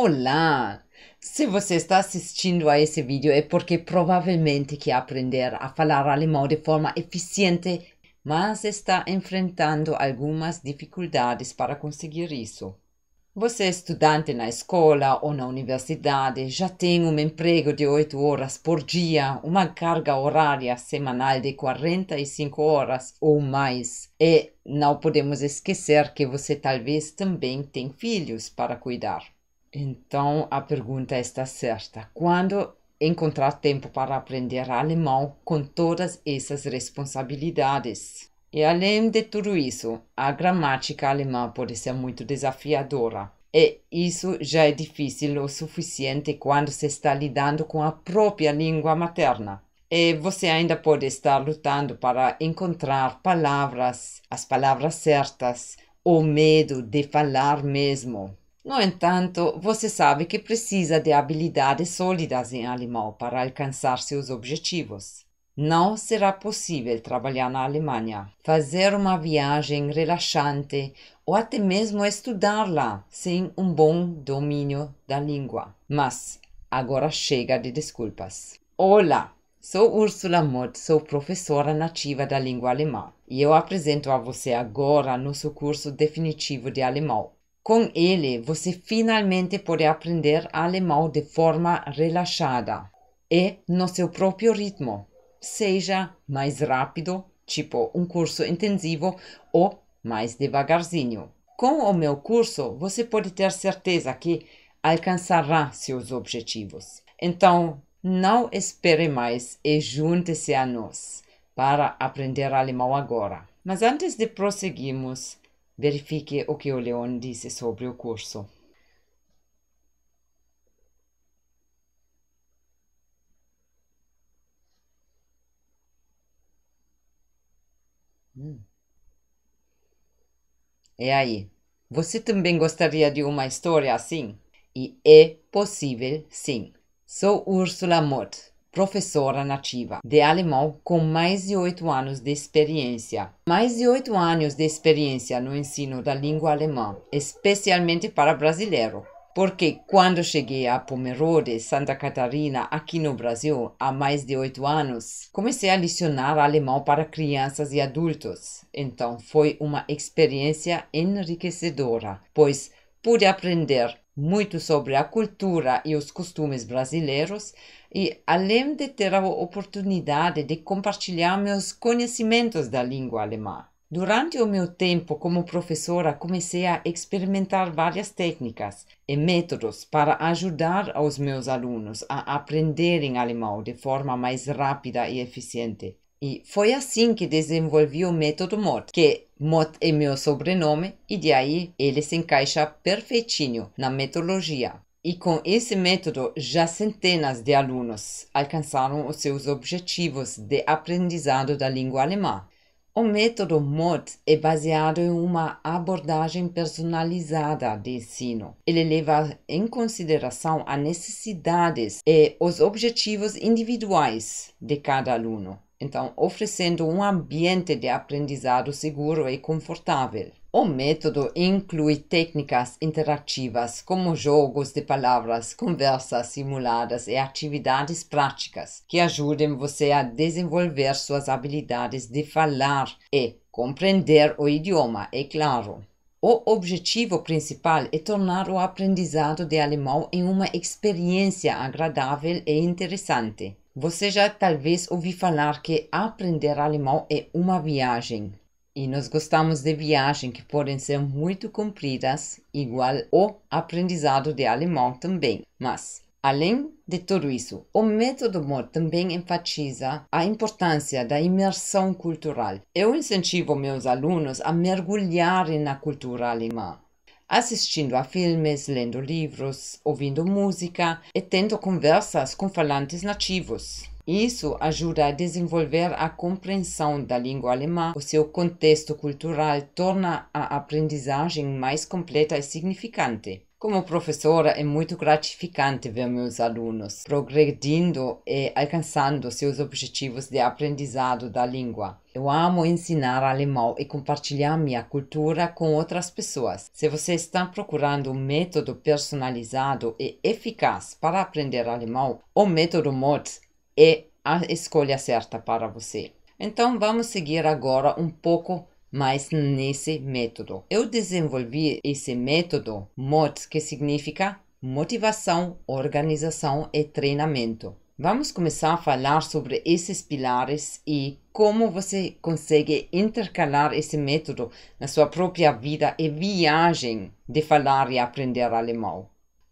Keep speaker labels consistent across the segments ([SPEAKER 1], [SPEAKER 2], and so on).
[SPEAKER 1] Olá! Se você está assistindo a esse vídeo é porque provavelmente quer aprender a falar alemão de forma eficiente, mas está enfrentando algumas dificuldades para conseguir isso. Você é estudante na escola ou na universidade, já tem um emprego de 8 horas por dia, uma carga horária semanal de 45 horas ou mais, e não podemos esquecer que você talvez também tem filhos para cuidar. Então a pergunta está certa. Quando encontrar tempo para aprender alemão com todas essas responsabilidades? E além de tudo isso, a gramática alemã pode ser muito desafiadora. E isso já é difícil o suficiente quando se está lidando com a própria língua materna. E você ainda pode estar lutando para encontrar palavras, as palavras certas, ou medo de falar mesmo. No entanto, você sabe que precisa de habilidades sólidas em alemão para alcançar seus objetivos. Não será possível trabalhar na Alemanha, fazer uma viagem relaxante ou até mesmo estudar lá sem um bom domínio da língua. Mas agora chega de desculpas. Olá! Sou Ursula Mott, sou professora nativa da língua alemã e eu apresento a você agora nosso curso definitivo de alemão. Com ele, você finalmente pode aprender alemão de forma relaxada e no seu próprio ritmo, seja mais rápido, tipo um curso intensivo, ou mais devagarzinho. Com o meu curso, você pode ter certeza que alcançará seus objetivos. Então, não espere mais e junte-se a nós para aprender alemão agora. Mas antes de prosseguirmos, Verifique o que o Leon disse sobre o curso. Hum. E aí, você também gostaria de uma história assim? E é possível, sim. Sou Úrsula Mott professora nativa de alemão com mais de oito anos de experiência. Mais de oito anos de experiência no ensino da língua alemã, especialmente para brasileiro. Porque quando cheguei a Pomerode, Santa Catarina, aqui no Brasil, há mais de oito anos, comecei a lecionar alemão para crianças e adultos. Então foi uma experiência enriquecedora, pois pude aprender muito sobre a cultura e os costumes brasileiros e além de ter a oportunidade de compartilhar meus conhecimentos da língua alemã, durante o meu tempo como professora comecei a experimentar várias técnicas e métodos para ajudar os meus alunos a aprenderem alemão de forma mais rápida e eficiente. E foi assim que desenvolvi o método MOT, que Mott é meu sobrenome e de aí ele se encaixa perfeitinho na metodologia. E com esse método, já centenas de alunos alcançaram os seus objetivos de aprendizado da língua alemã. O método MOD é baseado em uma abordagem personalizada de ensino. Ele leva em consideração as necessidades e os objetivos individuais de cada aluno, então oferecendo um ambiente de aprendizado seguro e confortável. O método inclui técnicas interativas, como jogos de palavras, conversas simuladas e atividades práticas, que ajudem você a desenvolver suas habilidades de falar e compreender o idioma, é claro. O objetivo principal é tornar o aprendizado de alemão em uma experiência agradável e interessante. Você já talvez ouviu falar que aprender alemão é uma viagem e nós gostamos de viagens que podem ser muito compridas, igual o aprendizado de alemão também. Mas, além de tudo isso, o método MOD também enfatiza a importância da imersão cultural. Eu incentivo meus alunos a mergulharem na cultura alemã assistindo a filmes, lendo livros, ouvindo música e tendo conversas com falantes nativos. Isso ajuda a desenvolver a compreensão da língua alemã, o seu contexto cultural torna a aprendizagem mais completa e significante. Como professora, é muito gratificante ver meus alunos progredindo e alcançando seus objetivos de aprendizado da língua. Eu amo ensinar alemão e compartilhar minha cultura com outras pessoas. Se você está procurando um método personalizado e eficaz para aprender alemão, o método MOD é a escolha certa para você. Então vamos seguir agora um pouco mais nesse método. Eu desenvolvi esse método MOT que significa motivação, organização e treinamento. Vamos começar a falar sobre esses pilares e como você consegue intercalar esse método na sua própria vida e viagem de falar e aprender alemão.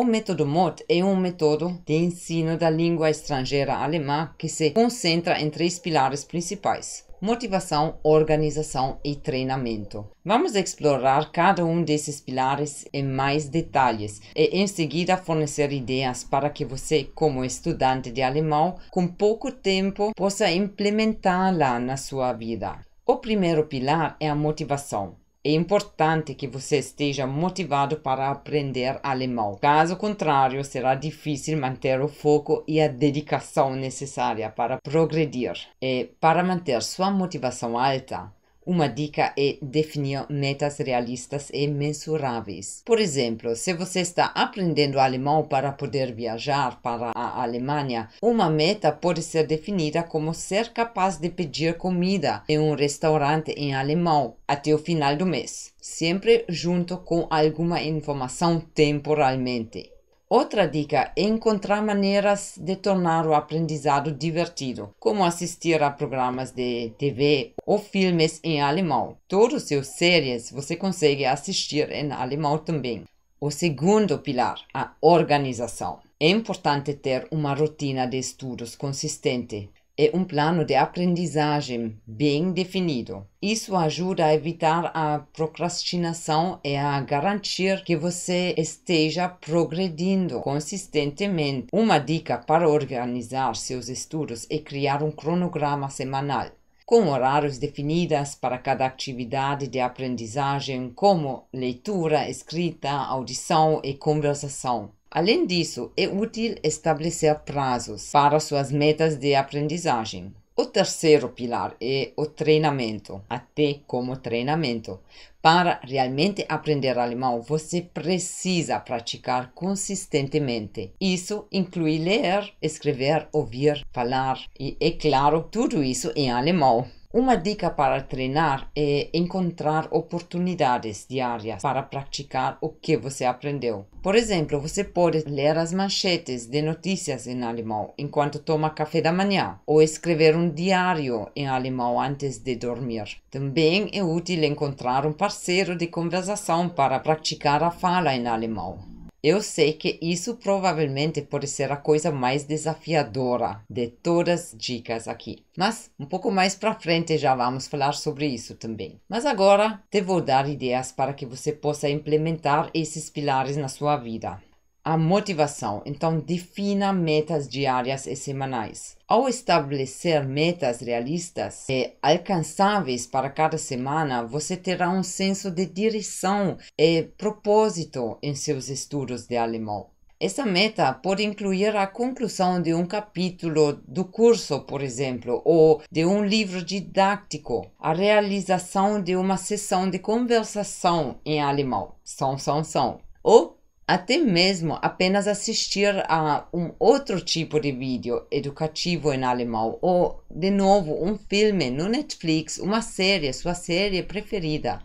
[SPEAKER 1] O método MOD é um método de ensino da língua estrangeira alemã que se concentra em três pilares principais: motivação, organização e treinamento. Vamos explorar cada um desses pilares em mais detalhes e em seguida fornecer ideias para que você, como estudante de alemão, com pouco tempo possa implementá-la na sua vida. O primeiro pilar é a motivação. É importante que você esteja motivado para aprender alemão. Caso contrário, será difícil manter o foco e a dedicação necessária para progredir. E é, para manter sua motivação alta, uma dica é definir metas realistas e mensuráveis. Por exemplo, se você está aprendendo alemão para poder viajar para a Alemanha, uma meta pode ser definida como ser capaz de pedir comida em um restaurante em alemão até o final do mês, sempre junto com alguma informação temporalmente. Outra dica é encontrar maneiras de tornar o aprendizado divertido, como assistir a programas de TV ou filmes em alemão. Todos seus séries você consegue assistir em alemão também. O segundo pilar, a organização. É importante ter uma rotina de estudos consistente é um plano de aprendizagem bem definido. Isso ajuda a evitar a procrastinação e a garantir que você esteja progredindo consistentemente. Uma dica para organizar seus estudos é criar um cronograma semanal. Com horários definidos para cada atividade de aprendizagem, como leitura, escrita, audição e conversação. Além disso, é útil estabelecer prazos para suas metas de aprendizagem. O terceiro pilar é o treinamento, até como treinamento. Para realmente aprender alemão, você precisa praticar consistentemente. Isso inclui ler, escrever, ouvir, falar e, é claro, tudo isso em alemão. Uma dica para treinar é encontrar oportunidades diárias para praticar o que você aprendeu. Por exemplo, você pode ler as manchetes de notícias em alemão enquanto toma café da manhã, ou escrever um diário em alemão antes de dormir. Também é útil encontrar um parceiro de conversação para praticar a fala em alemão. Eu sei que isso provavelmente pode ser a coisa mais desafiadora de todas as dicas aqui. Mas um pouco mais para frente já vamos falar sobre isso também. Mas agora te vou dar ideias para que você possa implementar esses pilares na sua vida. A motivação, então, defina metas diárias e semanais. Ao estabelecer metas realistas e alcançáveis para cada semana, você terá um senso de direção e propósito em seus estudos de alemão. Essa meta pode incluir a conclusão de um capítulo do curso, por exemplo, ou de um livro didático, a realização de uma sessão de conversação em alemão, são, são, são, ou até mesmo apenas assistir a um outro tipo de vídeo educativo em alemão ou, de novo, um filme no Netflix, uma série, sua série preferida.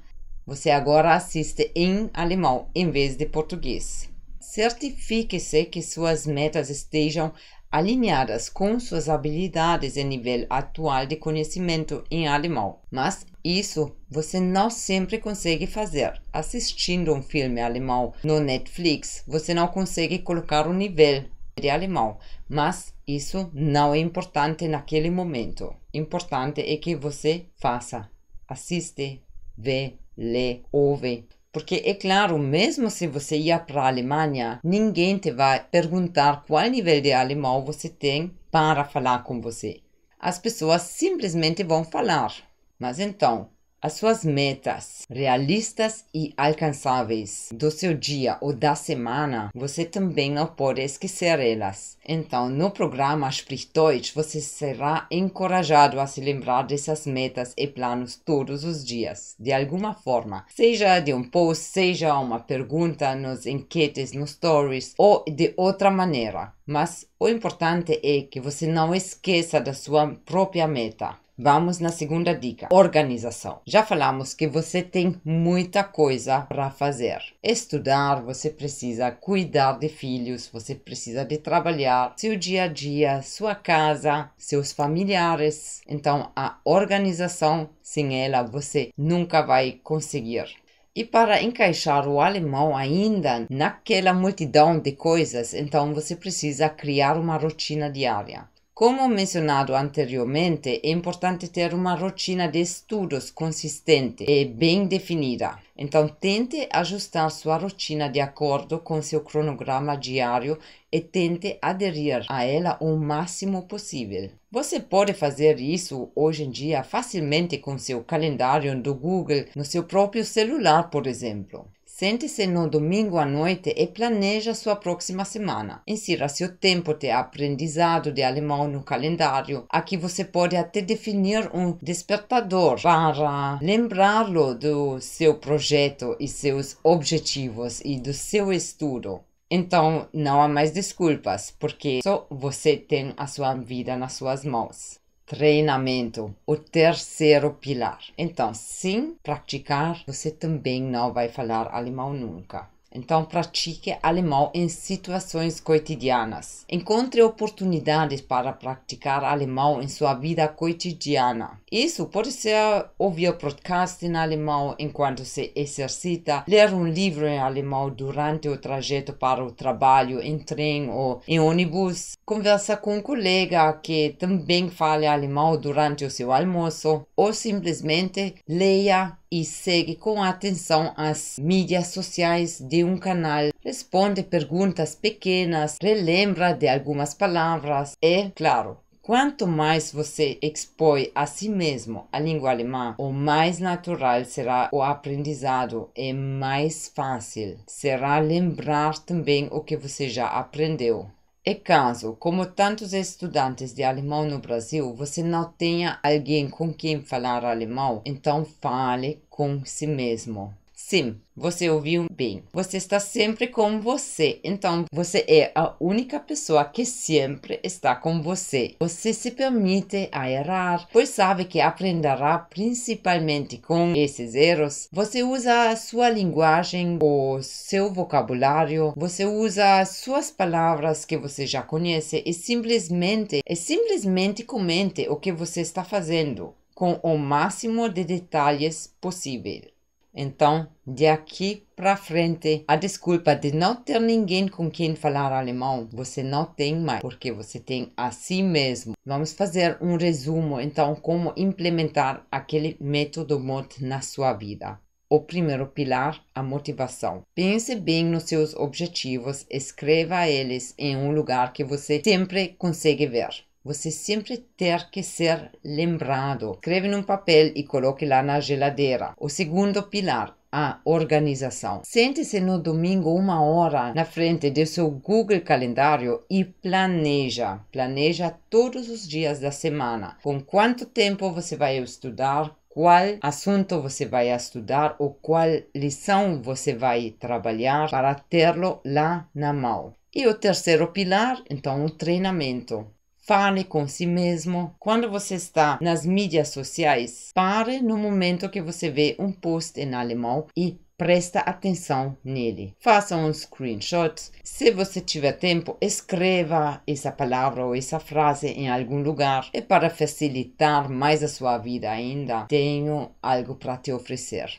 [SPEAKER 1] Você agora assiste em alemão em vez de português. Certifique-se que suas metas estejam alinhadas com suas habilidades e nível atual de conhecimento em alemão. Mas isso você não sempre consegue fazer. Assistindo um filme alemão no Netflix, você não consegue colocar o um nível de alemão, mas isso não é importante naquele momento. Importante é que você faça, assiste, vê, lê, ouve porque é claro, mesmo se você ir para a Alemanha, ninguém te vai perguntar qual nível de alemão você tem para falar com você. As pessoas simplesmente vão falar. Mas então, as suas metas realistas e alcançáveis do seu dia ou da semana, você também não pode esquecer elas. Então, no programa Sprich Deutsch, você será encorajado a se lembrar dessas metas e planos todos os dias, de alguma forma, seja de um post, seja uma pergunta nos enquetes, nos stories ou de outra maneira. Mas o importante é que você não esqueça da sua própria meta. Vamos na segunda dica: organização. Já falamos que você tem muita coisa para fazer. Estudar, você precisa cuidar de filhos, você precisa de trabalhar, seu dia a dia, sua casa, seus familiares. Então, a organização, sem ela, você nunca vai conseguir. E para encaixar o alemão ainda naquela multidão de coisas, então você precisa criar uma rotina diária. Como mencionado anteriormente, é importante ter uma rotina de estudos consistente e bem definida. Então, tente ajustar sua rotina de acordo com seu cronograma diário e tente aderir a ela o máximo possível. Você pode fazer isso hoje em dia facilmente com seu calendário do Google no seu próprio celular, por exemplo. Sente-se no domingo à noite e planeja sua próxima semana. Insira seu tempo de aprendizado de alemão no calendário. Aqui você pode até definir um despertador para lembrá-lo do seu projeto e seus objetivos e do seu estudo. Então, não há mais desculpas, porque só você tem a sua vida nas suas mãos treinamento, o terceiro pilar. Então, sem praticar, você também não vai falar alemão nunca. Então, pratique alemão em situações cotidianas. Encontre oportunidades para praticar alemão em sua vida cotidiana. Isso pode ser ouvir podcast em alemão enquanto se exercita, ler um livro em alemão durante o trajeto para o trabalho, em trem ou em ônibus, conversar com um colega que também fale alemão durante o seu almoço, ou simplesmente leia e segue com atenção as mídias sociais de um canal, responde perguntas pequenas, relembra de algumas palavras e, claro, Quanto mais você expõe a si mesmo a língua alemã, o mais natural será o aprendizado e mais fácil será lembrar também o que você já aprendeu. É caso, como tantos estudantes de alemão no Brasil, você não tenha alguém com quem falar alemão, então fale com si mesmo. Sim, você ouviu bem. Você está sempre com você. Então, você é a única pessoa que sempre está com você. Você se permite a errar, pois sabe que aprenderá principalmente com esses erros. Você usa a sua linguagem, ou seu vocabulário, você usa as suas palavras que você já conhece e simplesmente, e simplesmente comente o que você está fazendo com o máximo de detalhes possível. Então, de aqui para frente, a desculpa de não ter ninguém com quem falar alemão, você não tem mais, porque você tem a si mesmo. Vamos fazer um resumo, então, como implementar aquele método MOD na sua vida. O primeiro pilar, a motivação. Pense bem nos seus objetivos, escreva eles em um lugar que você sempre consegue ver. Você sempre ter que ser lembrado. Escreve num papel e coloque lá na geladeira. O segundo pilar, a organização. Sente-se no domingo uma hora na frente do seu Google Calendário e planeja. Planeja todos os dias da semana. Com quanto tempo você vai estudar, qual assunto você vai estudar ou qual lição você vai trabalhar para tê-lo lá na mão. E o terceiro pilar, então, o treinamento. Fale com si mesmo. Quando você está nas mídias sociais, pare no momento que você vê um post em alemão e presta atenção nele. Faça um screenshot. Se você tiver tempo, escreva essa palavra ou essa frase em algum lugar. E para facilitar mais a sua vida ainda, tenho algo para te oferecer.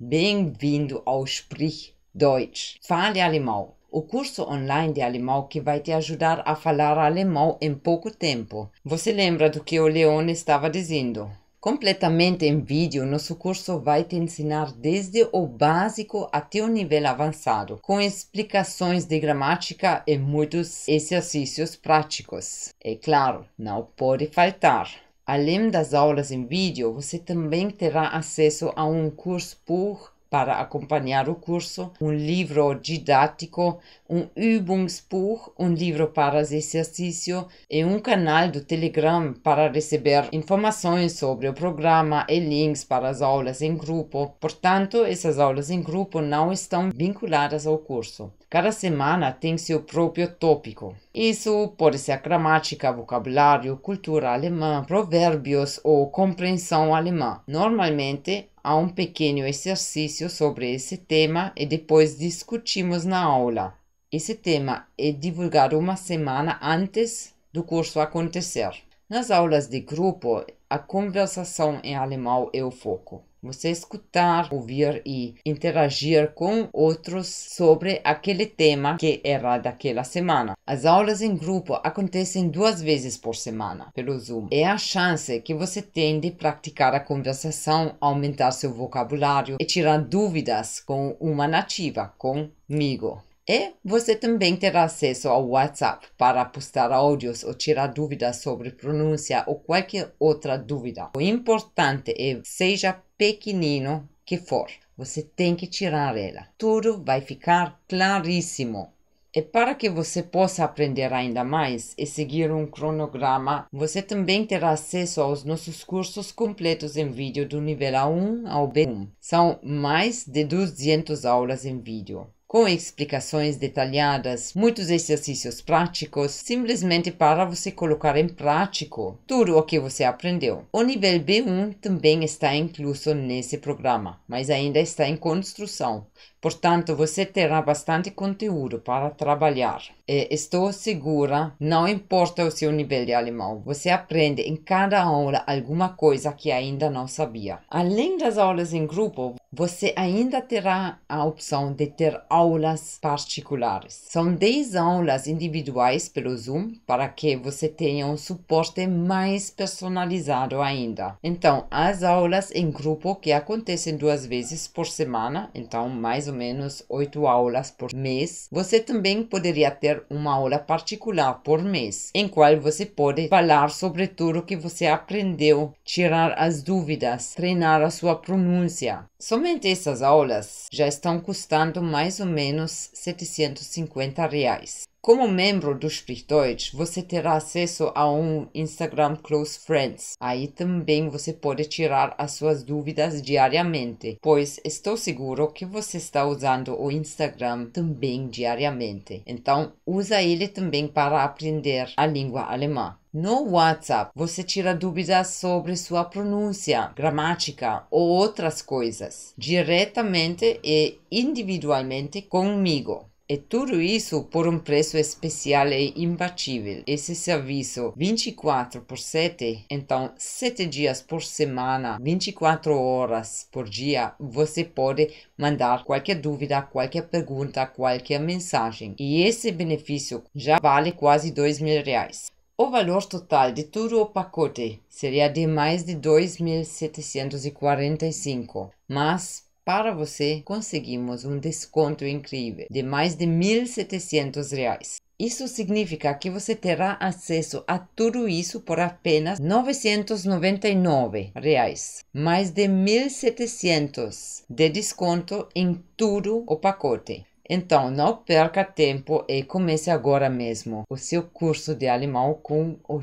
[SPEAKER 1] Bem-vindo ao Sprich Deutsch. Fale alemão o curso online de alemão que vai te ajudar a falar alemão em pouco tempo. Você lembra do que o Leone estava dizendo? Completamente em vídeo, nosso curso vai te ensinar desde o básico até o nível avançado, com explicações de gramática e muitos exercícios práticos. É claro, não pode faltar. Além das aulas em vídeo, você também terá acesso a um curso por para acompanhar o curso, um livro didático, um Übungsbuch, um livro para exercício e um canal do Telegram para receber informações sobre o programa e links para as aulas em grupo. Portanto, essas aulas em grupo não estão vinculadas ao curso. Cada semana tem seu próprio tópico. Isso pode ser gramática, vocabulário, cultura alemã, provérbios ou compreensão alemã. Normalmente, a um pequeno exercício sobre esse tema e depois discutimos na aula. Esse tema é divulgado uma semana antes do curso acontecer. Nas aulas de grupo, a conversação em alemão é o foco. Você escutar, ouvir e interagir com outros sobre aquele tema que era daquela semana. As aulas em grupo acontecem duas vezes por semana pelo Zoom. É a chance que você tem de praticar a conversação, aumentar seu vocabulário e tirar dúvidas com uma nativa, comigo. E você também terá acesso ao WhatsApp para postar áudios ou tirar dúvidas sobre pronúncia ou qualquer outra dúvida. O importante é seja pequenino que for. Você tem que tirar ela. Tudo vai ficar claríssimo. E para que você possa aprender ainda mais e seguir um cronograma, você também terá acesso aos nossos cursos completos em vídeo do nível A1 ao B1. São mais de 200 aulas em vídeo com explicações detalhadas, muitos exercícios práticos, simplesmente para você colocar em prático tudo o que você aprendeu. O nível B1 também está incluso nesse programa, mas ainda está em construção. Portanto, você terá bastante conteúdo para trabalhar. E estou segura, não importa o seu nível de alemão, você aprende em cada aula alguma coisa que ainda não sabia. Além das aulas em grupo, você ainda terá a opção de ter aulas particulares. São 10 aulas individuais pelo Zoom para que você tenha um suporte mais personalizado ainda. Então, as aulas em grupo que acontecem duas vezes por semana, então mais ou ou menos oito aulas por mês, você também poderia ter uma aula particular por mês, em qual você pode falar sobre tudo o que você aprendeu, tirar as dúvidas, treinar a sua pronúncia. Somente essas aulas já estão custando mais ou menos 750 reais. Como membro do Sprich você terá acesso a um Instagram Close Friends. Aí também você pode tirar as suas dúvidas diariamente, pois estou seguro que você está usando o Instagram também diariamente. Então, usa ele também para aprender a língua alemã. No WhatsApp, você tira dúvidas sobre sua pronúncia, gramática ou outras coisas, diretamente e individualmente comigo. E tudo isso por um preço especial e imbatível. Esse serviço 24 por 7, então 7 dias por semana, 24 horas por dia, você pode mandar qualquer dúvida, qualquer pergunta, qualquer mensagem. E esse benefício já vale quase 2 mil reais. O valor total de todo o pacote seria de mais de 2.745, mas para você, conseguimos um desconto incrível de mais de R$ 1.700. Reais. Isso significa que você terá acesso a tudo isso por apenas R$ 999, reais, mais de 1.700 de desconto em tudo o pacote. Então, não perca tempo e comece agora mesmo o seu curso de alemão com o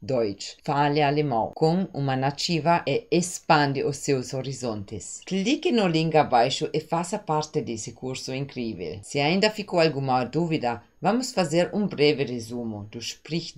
[SPEAKER 1] Deutsch. Fale alemão com uma nativa e expande os seus horizontes. Clique no link abaixo e faça parte desse curso incrível. Se ainda ficou alguma dúvida, Vamos fazer um breve resumo do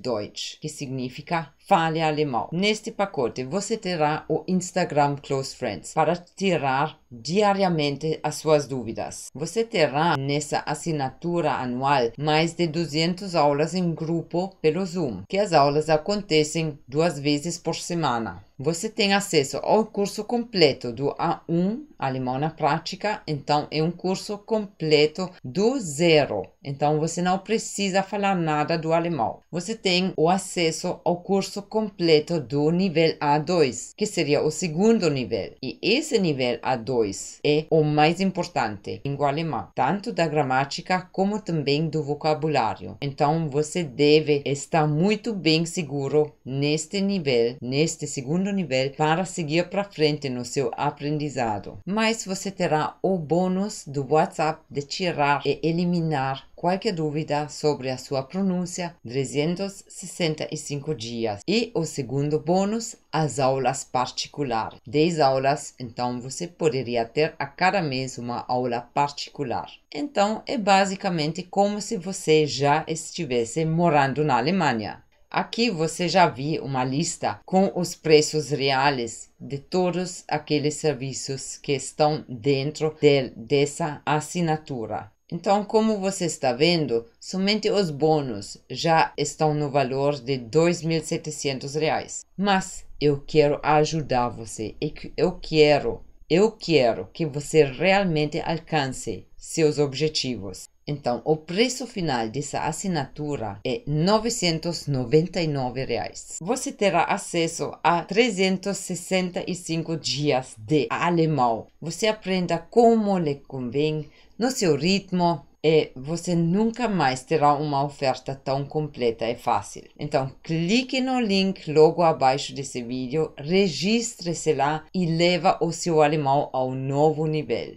[SPEAKER 1] Deutsch, que significa fale alemão. Neste pacote você terá o Instagram Close Friends para tirar diariamente as suas dúvidas. Você terá nessa assinatura anual mais de 200 aulas em grupo pelo Zoom, que as aulas acontecem duas vezes por semana. Você tem acesso ao curso completo do A1 Alemão na Prática, então é um curso completo do zero. Então você não precisa falar nada do alemão. Você tem o acesso ao curso completo do nível A2, que seria o segundo nível. E esse nível A2 é o mais importante língua alemã, tanto da gramática como também do vocabulário. Então você deve estar muito bem seguro neste nível, neste segundo segundo nível para seguir para frente no seu aprendizado. Mas você terá o bônus do WhatsApp de tirar e eliminar qualquer dúvida sobre a sua pronúncia 365 dias e o segundo bônus as aulas particulares 10 aulas então você poderia ter a cada mês uma aula particular então é basicamente como se você já estivesse morando na Alemanha Aqui você já viu uma lista com os preços reais de todos aqueles serviços que estão dentro de, dessa assinatura. Então, como você está vendo, somente os bônus já estão no valor de R$ 2.700. Mas eu quero ajudar você. Eu quero, eu quero que você realmente alcance seus objetivos. Então, o preço final dessa assinatura é R$ 999. Reais. Você terá acesso a 365 dias de alemão. Você aprenda como lhe convém, no seu ritmo, e você nunca mais terá uma oferta tão completa e fácil. Então, clique no link logo abaixo desse vídeo, registre-se lá e leva o seu alemão ao novo nível.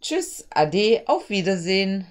[SPEAKER 1] Tschüss, ade, auf Wiedersehen.